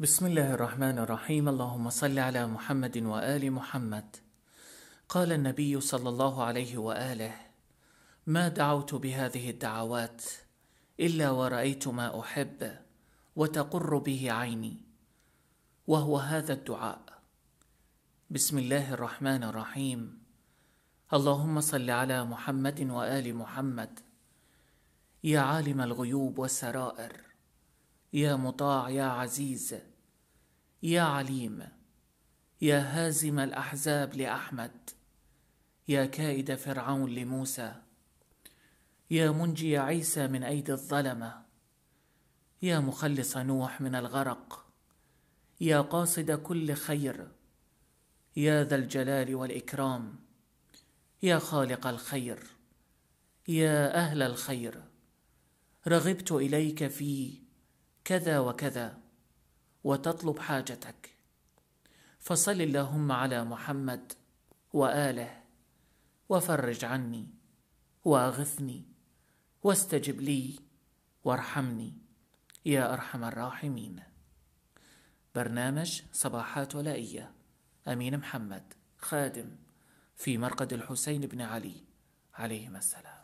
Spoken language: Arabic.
بسم الله الرحمن الرحيم اللهم صل على محمد وآل محمد قال النبي صلى الله عليه وآله ما دعوت بهذه الدعوات إلا ورأيت ما أحب وتقر به عيني وهو هذا الدعاء بسم الله الرحمن الرحيم اللهم صل على محمد وآل محمد يا عالم الغيوب والسرائر يا مطاع يا عزيز يا عليم يا هازم الأحزاب لأحمد يا كائد فرعون لموسى يا منجي عيسى من أيدي الظلمة يا مخلص نوح من الغرق يا قاصد كل خير يا ذا الجلال والإكرام يا خالق الخير يا أهل الخير رغبت إليك في كذا وكذا وتطلب حاجتك فصل اللهم على محمد واله وفرج عني واغثني واستجب لي وارحمني يا ارحم الراحمين برنامج صباحات ولائيه امين محمد خادم في مرقد الحسين بن علي عليهما السلام